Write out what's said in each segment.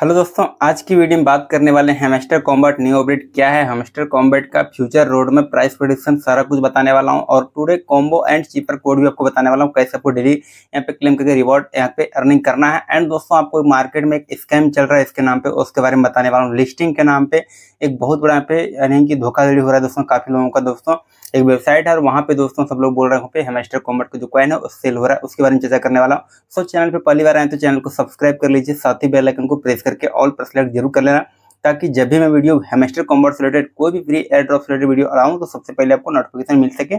hello दोस्तों आज की वीडियो में बात करने वाले हेमेस्टर कॉम्बैट न्यू अपडेट क्या है हेमेस्टर कॉम्बैट का फ्यूचर रोड में प्राइस प्रोडिक्शन सारा कुछ बताने वाला हूं और today combo and cipher code भी आपको बताने वाला हूं कैसे आपको डेली यहां पे क्लेम करके रिवॉर्ड यहां पे अर्निंग करना है एंड दोस्तों आपको मार्केट में एक स्कैम चल रहा है इसके नाम पर उसके बारे में बताने वाला हूँ लिस्टिंग के नाम पर एक बहुत बड़ा यहाँ पे यानी कि धोखाधड़ी हो रहा है दोस्तों काफ़ी लोगों का दोस्तों एक वेबसाइट है और वहाँ पे दोस्तों सब लोग बोल रहे हैं पे हेमेस्टर का जो कॉइन है उस सेल हो रहा है उसके बारे में चर्चा करने वाला हूँ सो चैनल पर पहली बार आए तो चैनल को सब्सक्राइब कर लीजिए साथ ही बेलाइकन को प्रेस करके ऑल पर सेलेक्ट जरूर कर लेना ताकि जब भी मैं वीडियो हेमेस्टर कॉमर्ट रिलेटेड कोई भी free airdrop drop related video आऊँ तो सबसे पहले आपको नोटिफिकेशन मिल सके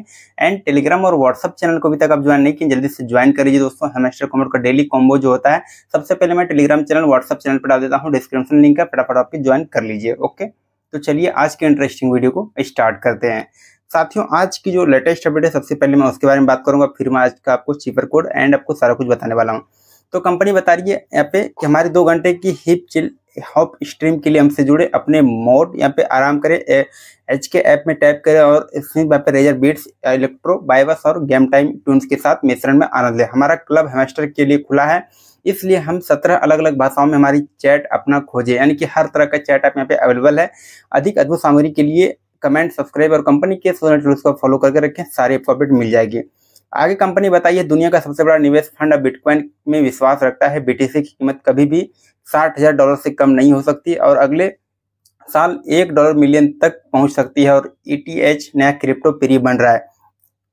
एंड टेलीग्राम और व्हाट्सअप चैनल को अभी तक आप ज्वाइन नहीं किए जल्दी से ज्वाइन करिए दोस्तों हेमेस्टर कॉमर्ट का डेली कॉम्बो जो होता है सबसे पहले मैं टेलीग्राम चैनल व्हाट्सअप चैनल पर डाल देता हूँ डिस्क्रिप्शन लिंक है फटाफट आपकी ज्वाइन कर लीजिए ओके तो चलिए आज के इंटरेस्टिंग वीडियो को स्टार्ट करते हैं साथियों आज की जो लेटेस्ट अपडेट है सबसे पहले मैं उसके बारे में बात करूंगा फिर मैं आज का आपको चीपर कोड एंड आपको सारा कुछ बताने वाला हूँ तो कंपनी बता रही है यहाँ पे कि हमारे दो घंटे की हिप चिल हॉप स्ट्रीम के लिए हमसे जुड़े अपने मोड यहाँ पे आराम करें एच के ऐप में टाइप करें और इसमें यहाँ पे रेजर बीट्स इलेक्ट्रो बाइबस और गेम टाइम ट्यून्स के साथ मिश्रण में आनंद लें हमारा क्लब हेमेस्टर के लिए खुला है इसलिए हम सत्रह अलग अलग भाषाओं में हमारी चैट अपना खोजें यानी कि हर तरह का चैट ऐप यहाँ पे अवेलेबल है अधिक अद्भुत सामग्री के लिए कमेंट सब्सक्राइब और कंपनी के सोशल नेटवर्क को फॉलो करके रखें सारी अपडेट मिल जाएगी आगे कंपनी बताइए दुनिया का सबसे बड़ा निवेश फंड बिटकॉइन में विश्वास रखता है बीटीसी की कीमत कभी भी साठ हजार डॉलर से कम नहीं हो सकती और अगले साल एक डॉलर मिलियन तक पहुंच सकती है और ईटीएच नया क्रिप्टो प्री बन रहा है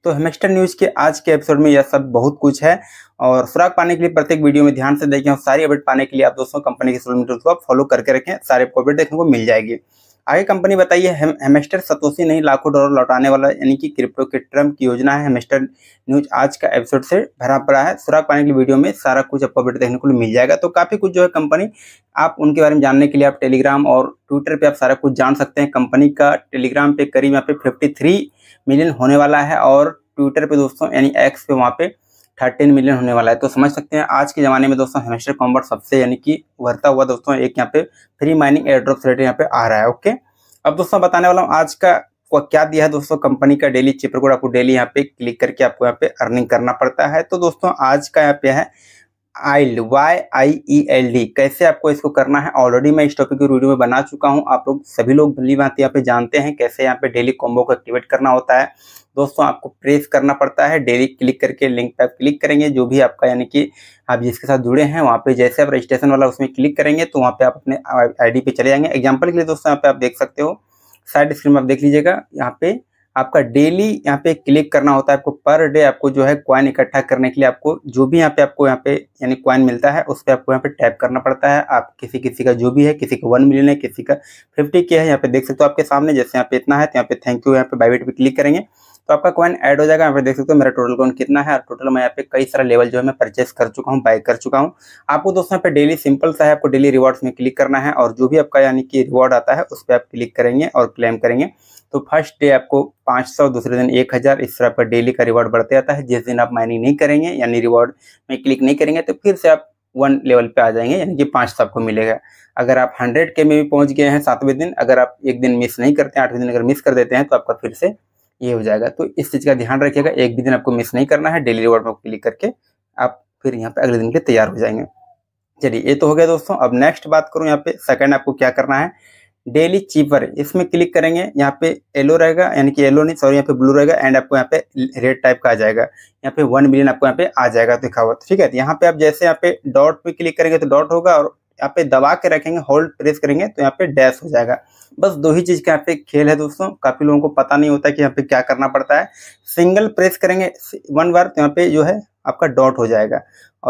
तो हेमेस्टर न्यूज के आज के एपिसोड में यह सब बहुत कुछ है और सुराग पाने के लिए प्रत्येक वीडियो में ध्यान से देखें और सारी अपडेट पाने के लिए आप दोस्तों कंपनी के सोशल मीडिया को फॉलो करके रखें सारे अपडेट देखने को मिल जाएगी आगे कंपनी बताइए हम, हेमेस्टर सतोशी नहीं लाखों डॉलर लौटाने वाला यानी कि क्रिप्टो के ट्रम्प की योजना है हेमेस्टर न्यूज आज का एपिसोड से भरा पड़ा है सुराग पाने के वीडियो में सारा कुछ आपको अपडेट देखने को मिल जाएगा तो काफ़ी कुछ जो है कंपनी आप उनके बारे में जानने के लिए आप टेलीग्राम और ट्विटर पर आप सारा कुछ जान सकते हैं कंपनी का टेलीग्राम पे करीब यहाँ पे फिफ्टी मिलियन होने वाला है और ट्विटर पर दोस्तों यानी एक्स पे वहाँ पे थर्टीन मिलियन होने वाला है तो समझ सकते हैं आज के ज़माने में दोस्तों हेमेस्टर कॉम्बर्ट सबसे यानी कि उभरता हुआ दोस्तों एक यहाँ पे फ्री माइनिंग एयरड्रॉप रेट यहाँ पे आ रहा है ओके अब दोस्तों बताने वाला हूँ आज का क्या दिया है दोस्तों कंपनी का डेली चिप्रकोड आपको डेली यहाँ पे क्लिक करके आपको यहाँ पे अर्निंग करना पड़ता है तो दोस्तों आज का यहाँ पे है yield Y I E L D कैसे आपको इसको करना है ऑलरेडी मैं इस टॉपिक की वीडियो में बना चुका हूं आप लोग सभी लोग भली बात यहाँ पे जानते हैं कैसे यहाँ पे डेली कॉम्बो को एक्टिवेट करना होता है दोस्तों आपको प्रेस करना पड़ता है डेली क्लिक करके लिंक पर आप क्लिक करेंगे जो भी आपका यानी कि आप जिसके साथ जुड़े हैं वहाँ पे जैसे आप रजिस्ट्रेशन वाला उसमें क्लिक करेंगे तो वहाँ पे आप अपने आई पे चले जाएंगे एग्जाम्पल के लिए दोस्तों यहाँ पे आप देख सकते हो साइड स्क्रीन में आप देख लीजिएगा यहाँ पे आपका डेली यहाँ पे क्लिक करना होता है आपको पर डे आपको जो है क्वाइन इकट्ठा करने के लिए आपको जो भी यहाँ पे आपको यहाँ पे यानी क्वाइन मिलता है उस पर आपको यहाँ पे टैप करना पड़ता है आप किसी किसी का जो भी है किसी का वन मिलियन है किसी का फिफ्टी के है यहाँ पे देख सकते हो आपके सामने जैसे यहाँ पे इतना है तो यहाँ पे थैंक यू यहाँ पे बाइवेट भी क्लिक करेंगे तो आपका कॉइन ऐड हो जाएगा यहाँ पे देख सकते हो मेरा टोटल कॉइन कितना है और टोटल मैं यहाँ पे कई सारा लेवल जो है मैं परचेस कर चुका हूँ बाय कर चुका हूँ आपको दोस्तों यहाँ पे डेली सिंपल सा है आपको डेली रिवॉर्ड्स में क्लिक करना है और जो भी आपका यानी कि रिवॉर्ड आता है उस पर आप क्लिक करेंगे और क्लेम करेंगे तो फर्स्ट डे आपको 500 दूसरे दिन 1000 इस तरह पर डेली का रिवॉर्ड बढ़ते जाता है जिस दिन आप माइनिंग नहीं करेंगे यानी रिवॉर्ड में क्लिक नहीं करेंगे तो फिर से आप वन लेवल पे आ जाएंगे यानी कि पाँच सौ आपको मिलेगा अगर आप हंड्रेड के में भी पहुंच गए हैं सातवें दिन अगर आप एक दिन मिस नहीं करते हैं आठवें दिन अगर मिस कर देते हैं तो आपका फिर से ये हो जाएगा तो इस चीज़ का ध्यान रखिएगा एक भी दिन आपको मिस नहीं करना है डेली रिवॉर्ड में क्लिक करके आप फिर यहाँ पे अगले दिन के लिए तैयार हो जाएंगे चलिए ये तो हो गया दोस्तों अब नेक्स्ट बात करूँ यहाँ पे सेकंड आपको क्या करना है डेली चीपर इसमें क्लिक करेंगे यहाँ पे येलो रहेगा यानी कि येलो नहीं सॉरी यहाँ पे ब्लू रहेगा एंड आपको यहाँ पे रेड टाइप का आ जाएगा यहाँ पे वन मिलियन आपको यहाँ पे आ जाएगा दिखावत ठीक है तो यहाँ पे आप जैसे यहाँ पे डॉट पे क्लिक करेंगे तो डॉट होगा और यहाँ पे दबा के रखेंगे होल्ड प्रेस करेंगे तो यहाँ पे डैश हो जाएगा बस दो ही चीज़ का यहाँ पे खेल है दोस्तों काफ़ी लोगों को पता नहीं होता कि यहाँ पे क्या करना पड़ता है सिंगल प्रेस करेंगे वन बार तो यहाँ पे जो है आपका डॉट हो जाएगा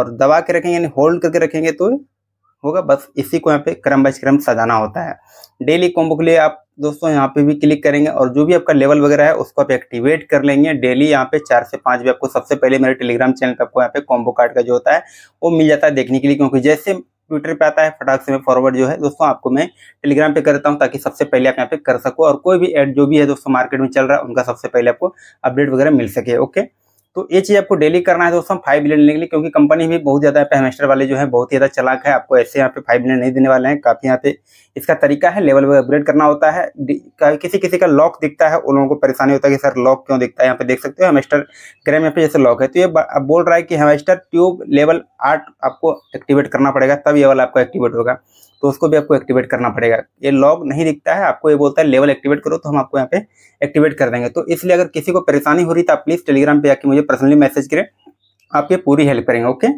और दबा के रखेंगे यानी होल्ड करके रखेंगे तो होगा बस इसी को यहाँ पे क्रम बाई क्रम सजाना होता है डेली कॉम्बो के लिए आप दोस्तों यहाँ पे भी क्लिक करेंगे और जो भी आपका लेवल वगैरह है उसको आप एक्टिवेट कर लेंगे डेली यहाँ पे चार से पाँच भी आपको सबसे पहले मेरे टेलीग्राम चैनल पे आपको यहाँ पे कॉम्बो कार्ड का जो होता है वो मिल जाता है देखने के लिए क्योंकि जैसे ट्विटर पे आता है फटाक से मैं फॉरवर्ड जो है दोस्तों आपको मैं टेलीग्राम पे करता हूँ ताकि सबसे पहले आप यहाँ पे कर सको और कोई भी एड जो भी है दोस्तों मार्केट में चल रहा है उनका सबसे पहले आपको अपडेट वगैरह मिल सके ओके तो ये चीज आपको डेली करना है दोस्तों फाइव बिलियन लेने के लिए क्योंकि कंपनी भी बहुत ज्यादा पैमेस्टर वाले जो है बहुत ही ज्यादा चलाक है आपको ऐसे यहाँ पे फाइव बिलियन नहीं देने वाले हैं काफी यहाँ पे इसका तरीका है लेवल वाइज अपग्रेड करना होता है किसी किसी का लॉक दिखता है उन लोगों को परेशानी होता है कि सर लॉक क्यों दिखता है यहाँ पे देख सकते हो हेमेस्टर ग्रे में पे जैसे लॉक है तो ये बोल रहा है कि हेमेस्टर ट्यूब लेवल आठ आपको एक्टिवेट करना पड़ेगा तब ये वाला आपका एक्टिवेट होगा तो उसको भी आपको एक्टिवेट करना पड़ेगा ये लॉग नहीं दिखता है आपको ये बोलता है लेवल एक्टिवेट करो तो हम आपको यहाँ पे एक्टिवेट कर देंगे तो इसलिए अगर किसी को परेशानी हो रही तो आप प्लीज़ टेलीग्राम पे आके मुझे पर्सनली मैसेज करें आप ये पूरी हेल्प करेंगे ओके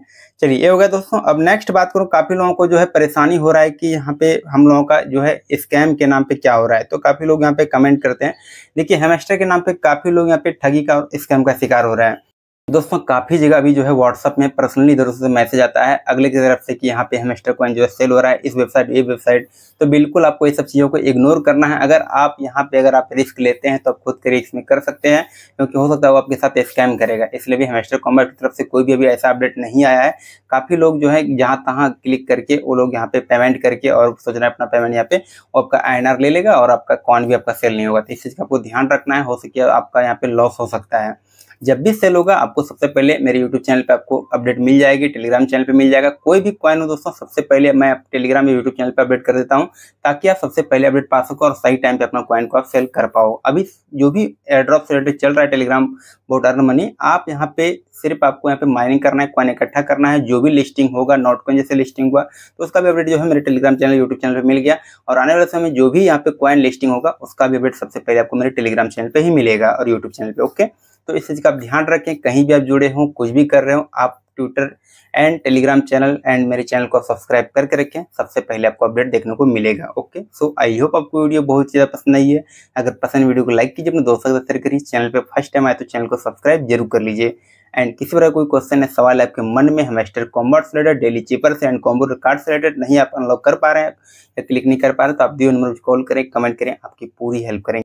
चलिए ये हो गया दोस्तों अब नेक्स्ट बात करूँ काफ़ी लोगों को जो है परेशानी हो रहा है कि यहाँ पे हम लोगों का जो है स्कैम के नाम पे क्या हो रहा है तो काफ़ी लोग यहाँ पे कमेंट करते हैं देखिए हेमेस्टर के नाम पे काफ़ी लोग यहाँ पे ठगी का और स्कैम का शिकार हो रहा है दोस्तों काफ़ी जगह भी जो है व्हाट्सअप में पर्सनली इधर से मैसेज आता है अगले की तरफ से कि यहाँ पे हेमेस्टर कॉइन जो है सेल हो रहा है इस वेबसाइट ये वेबसाइट तो बिल्कुल आपको ये सब चीज़ों को इग्नोर करना है अगर आप यहाँ पे अगर आप रिस्क लेते हैं तो आप खुद के रिस्क में कर सकते हैं क्योंकि हो सकता है वो आपके साथ स्कैम करेगा इसलिए भी हेमेस्टर कॉमर्स की तरफ से कोई भी अभी ऐसा अपडेट नहीं आया है काफ़ी लोग जो है जहाँ तहाँ क्लिक करके वो लोग यहाँ पे पेमेंट करके और सोच रहे हैं अपना पेमेंट यहाँ पे आपका आई ले लेगा और आपका कॉन भी आपका सेल नहीं होगा तो इस चीज़ का आपको ध्यान रखना है हो सके आपका यहाँ पे लॉस हो सकता है जब भी सेल होगा आपको सबसे पहले मेरे यूट्यूब चैनल पे आपको अपडेट मिल जाएगी टेलीग्राम चैनल पे मिल जाएगा कोई भी कॉइन हो दोस्तों सबसे पहले मैं टेलीग्राम या यूट्यूब चैनल पे अपडेट कर देता हूँ ताकि आप सबसे पहले अपडेट पा सको और सही टाइम पे अपना कॉइन को आप सेल कर पाओ अभी जो भी एड्रॉप से रिलेटेड चल रहा है टेलीग्राम बोट अर्न मनी आप यहाँ पे सिर्फ आपको यहाँ पे माइनिंग करना है कॉइन इकट्ठा करना है जो भी लिस्टिंग होगा नॉट कॉइन जैसे लिस्टिंग हुआ तो उसका भी अपडेट जो है मेरे टेलीग्राम चैनल यूट्यूब चैनल पर मिल गया और आने वाले समय जो भी यहाँ पे कॉइन लिस्टिंग होगा उसका भी अपडेट सबसे पहले आपको मेरे टेलीग्राम चैनल पर ही मिलेगा और यूट्यूब चैनल पर ओके तो इस चीज़ का आप ध्यान रखें कहीं भी आप जुड़े हों कुछ भी कर रहे हो आप Twitter and telegram channel and मेरे चैनल को सब्सक्राइब करके रखें सबसे पहले आपको अपडेट देखने को मिलेगा ओके सो आई होप आपको वीडियो बहुत ज़्यादा पसंद आई है अगर पसंद वीडियो को लाइक कीजिए अपने दोस्तों के साथ शेयर करिए चैनल पर फर्स्ट टाइम आए तो चैनल को सब्सक्राइब जरूर कर लीजिए एंड किसी तरह कोई क्वेश्चन है सवाल आपके मन में hamster kombat related daily cipher से एंड कॉम्बो कार्ड से रिलेटेड नहीं आप अनलॉक कर पा रहे हैं या क्लिक नहीं कर पा रहे तो आप दिए नंबर कॉल करें कमेंट करें आपकी पूरी हेल्प करें